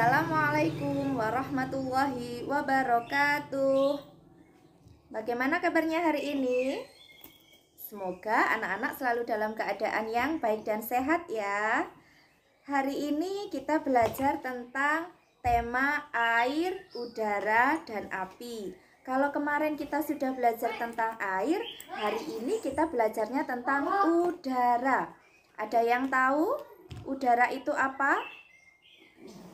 Assalamualaikum warahmatullahi wabarakatuh. Bagaimana kabarnya hari ini? Semoga anak-anak selalu dalam keadaan yang baik dan sehat ya. Hari ini kita belajar tentang tema air, udara, dan api. Kalau kemarin kita sudah belajar tentang air, hari ini kita belajarnya tentang udara. Ada yang tahu udara itu apa?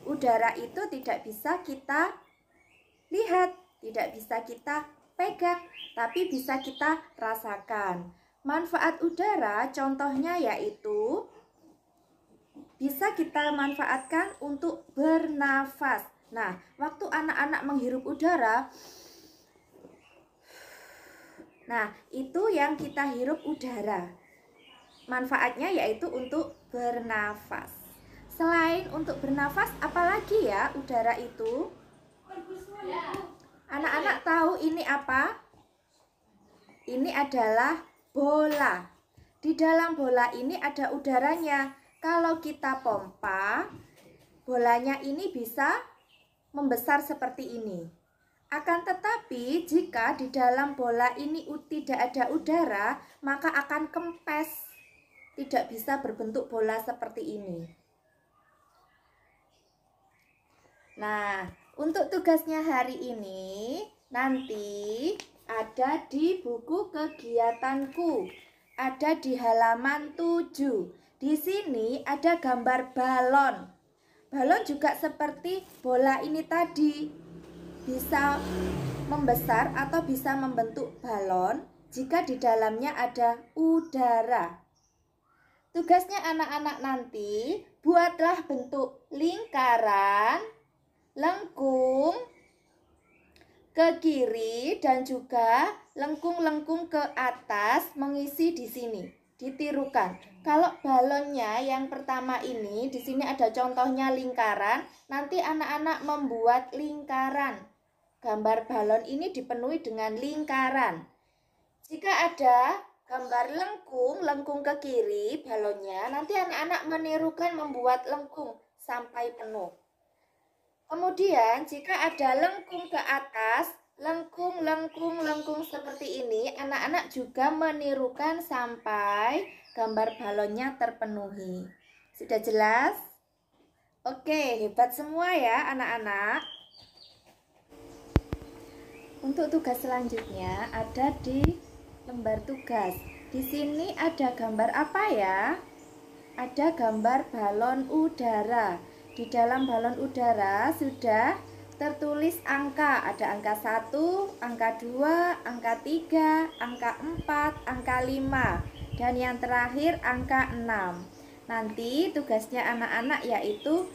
udara itu tidak bisa kita lihat, tidak bisa kita pegang, tapi bisa kita rasakan. Manfaat udara contohnya yaitu bisa kita manfaatkan untuk bernafas. Nah, waktu anak-anak menghirup udara, Nah, itu yang kita hirup udara. Manfaatnya yaitu untuk bernafas. Selain untuk bernafas, apalagi ya udara itu? Anak-anak tahu ini apa? Ini adalah bola. Di dalam bola ini ada udaranya. Kalau kita pompa, bolanya ini bisa membesar seperti ini. Akan tetapi, jika di dalam bola ini tidak ada udara, maka akan kempes. Tidak bisa berbentuk bola seperti ini. Nah, untuk tugasnya hari ini nanti ada di buku kegiatanku. Ada di halaman 7. Di sini ada gambar balon. Balon juga seperti bola ini tadi. Bisa membesar atau bisa membentuk balon jika di dalamnya ada udara. Tugasnya anak-anak nanti buatlah bentuk lingkaran lengkung ke kiri dan juga lengkung-lengkung ke atas mengisi di sini ditirukan. Kalau balonnya yang pertama ini di sini ada contohnya lingkaran, nanti anak-anak membuat lingkaran. Gambar balon ini dipenuhi dengan lingkaran. Jika ada gambar lengkung, lengkung ke kiri balonnya, nanti anak-anak menirukan membuat lengkung sampai penuh. Kemudian jika ada lengkung ke atas, lengkung, lengkung, lengkung seperti ini, anak-anak juga menirukan sampai gambar balonnya terpenuhi. Sudah jelas? Oke, hebat semua ya anak-anak. Untuk tugas selanjutnya ada di lembar tugas. Di sini ada gambar apa ya? Ada gambar balon udara. Di dalam balon udara sudah tertulis angka. Ada angka 1, angka 2, angka 3, angka 4, angka 5, dan yang terakhir angka 6. Nanti tugasnya anak-anak yaitu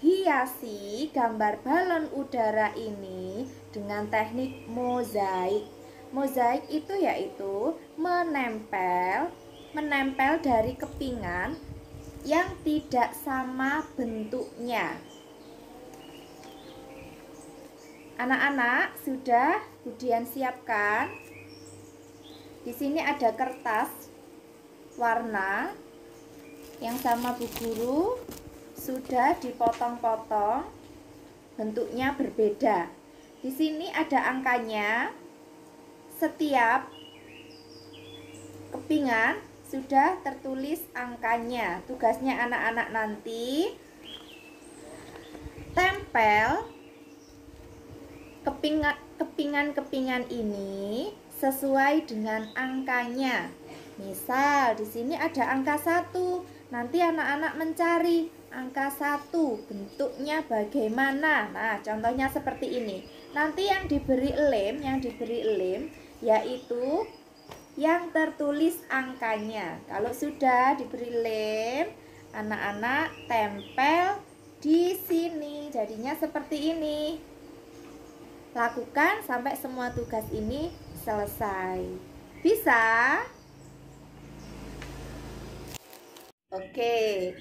hiasi gambar balon udara ini dengan teknik mozaik. Mozaik itu yaitu menempel menempel dari kepingan yang tidak sama bentuknya. Anak-anak sudah kemudian siapkan. Di sini ada kertas warna yang sama Bu Guru sudah dipotong-potong. Bentuknya berbeda. Di sini ada angkanya. Setiap kepingan sudah tertulis angkanya. Tugasnya anak-anak nanti tempel kepingan-kepingan ini sesuai dengan angkanya. Misal di sini ada angka satu Nanti anak-anak mencari angka satu bentuknya bagaimana. Nah, contohnya seperti ini. Nanti yang diberi lem, yang diberi lem yaitu yang tertulis angkanya. Kalau sudah diberi lem, anak-anak tempel di sini. Jadinya seperti ini. Lakukan sampai semua tugas ini selesai. Bisa? Oke.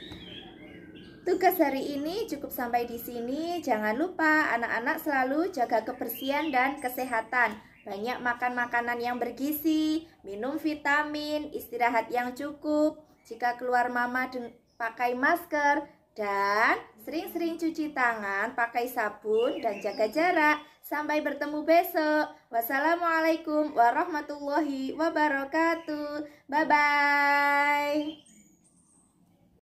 Tugas hari ini cukup sampai di sini. Jangan lupa anak-anak selalu jaga kebersihan dan kesehatan banyak makan makanan yang bergizi, minum vitamin, istirahat yang cukup. Jika keluar mama pakai masker dan sering-sering cuci tangan pakai sabun dan jaga jarak. Sampai bertemu besok. Wassalamualaikum warahmatullahi wabarakatuh. Bye bye.